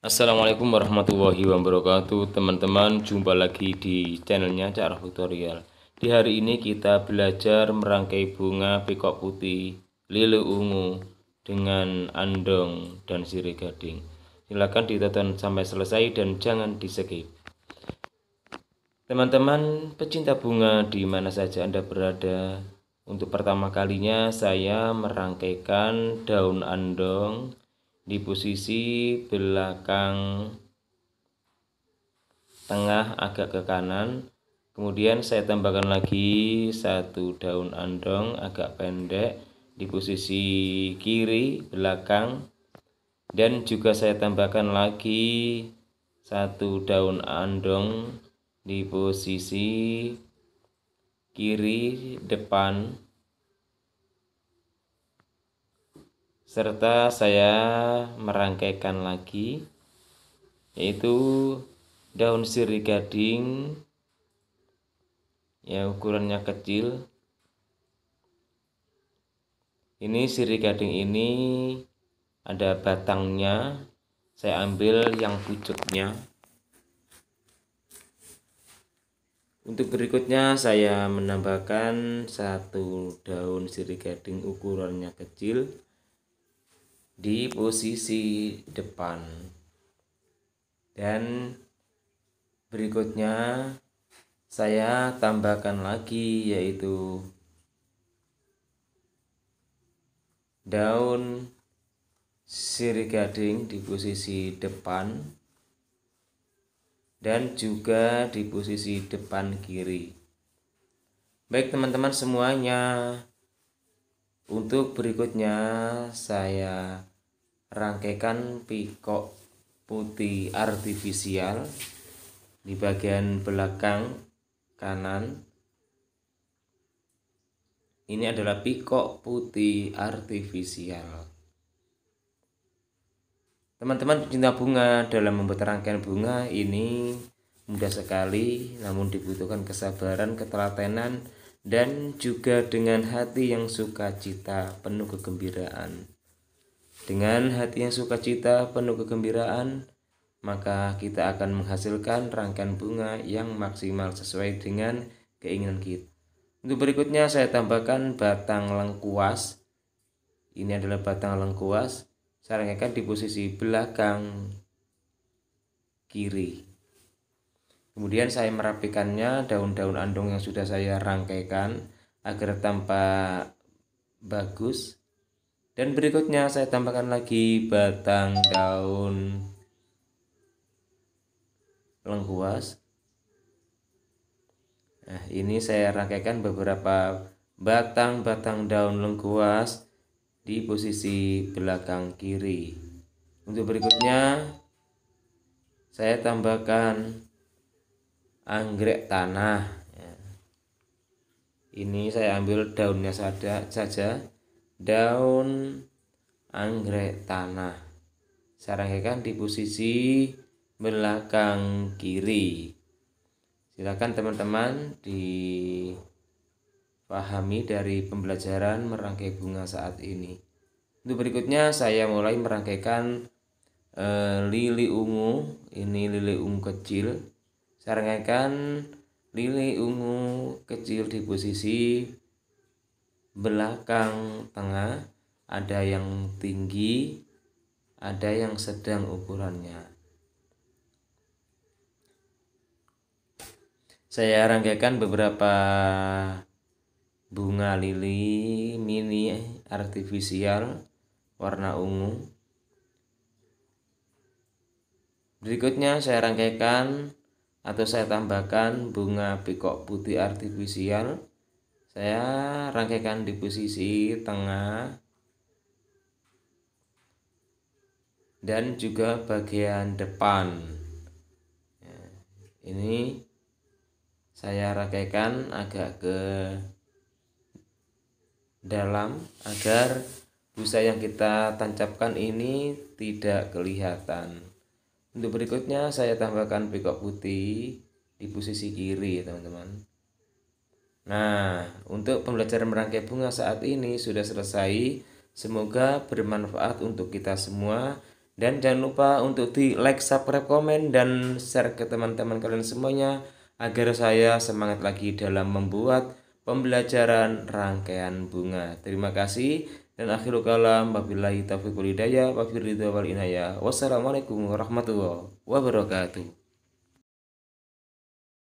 Assalamualaikum warahmatullahi wabarakatuh Teman-teman jumpa lagi di channelnya Cara Tutorial Di hari ini kita belajar merangkai bunga pekok putih, lili ungu dengan andong dan sirih gading Silahkan ditonton sampai selesai dan jangan di skip Teman-teman pecinta bunga di mana saja Anda berada untuk pertama kalinya saya merangkaikan daun andong di posisi belakang tengah agak ke kanan kemudian saya tambahkan lagi satu daun andong agak pendek di posisi kiri belakang dan juga saya tambahkan lagi satu daun andong di posisi kiri depan serta saya merangkaikan lagi yaitu daun siri gading ya ukurannya kecil ini siri gading ini ada batangnya saya ambil yang pucuknya untuk berikutnya saya menambahkan satu daun siri gading ukurannya kecil di posisi depan dan berikutnya saya tambahkan lagi yaitu daun sirih gading di posisi depan dan juga di posisi depan kiri. Baik teman-teman semuanya, untuk berikutnya saya rangkaikan pikok putih artifisial di bagian belakang kanan. Ini adalah pikok putih artifisial. Teman-teman pecinta bunga dalam membuat rangkaian bunga ini mudah sekali namun dibutuhkan kesabaran, ketelatenan, dan juga dengan hati yang sukacita penuh kegembiraan. Dengan hati yang sukacita penuh kegembiraan, maka kita akan menghasilkan rangkaian bunga yang maksimal sesuai dengan keinginan kita. Untuk berikutnya saya tambahkan batang lengkuas. Ini adalah batang lengkuas. Saya rangkaikan di posisi belakang kiri. Kemudian saya merapikannya daun-daun andong yang sudah saya rangkaikan agar tampak bagus. Dan berikutnya saya tambahkan lagi batang daun lengkuas. Nah, ini saya rangkaikan beberapa batang-batang daun lengkuas di posisi belakang kiri. Untuk berikutnya saya tambahkan anggrek tanah ya. ini saya ambil daunnya saja saja daun anggrek tanah saya rangkaikan di posisi belakang kiri silakan teman-teman dipahami dari pembelajaran merangkai bunga saat ini untuk berikutnya saya mulai merangkaikan e, lili ungu ini lili ungu kecil Sarangkan lili ungu kecil di posisi belakang tengah, ada yang tinggi, ada yang sedang ukurannya. Saya rangkaikan beberapa bunga lili mini artifisial warna ungu. Berikutnya saya rangkaikan atau saya tambahkan bunga pikok putih artifisial saya rangkaikan di posisi tengah dan juga bagian depan ya, ini saya rangkaikan agak ke dalam agar busa yang kita tancapkan ini tidak kelihatan untuk berikutnya saya tambahkan bekok putih di posisi kiri ya teman-teman Nah untuk pembelajaran merangkai bunga saat ini sudah selesai Semoga bermanfaat untuk kita semua Dan jangan lupa untuk di like, subscribe, komen, dan share ke teman-teman kalian semuanya Agar saya semangat lagi dalam membuat pembelajaran rangkaian bunga. Terima kasih dan akhirul kalam wabillahi wal hidayah wabillahi wal inayah. Wassalamualaikum warahmatullahi wabarakatuh.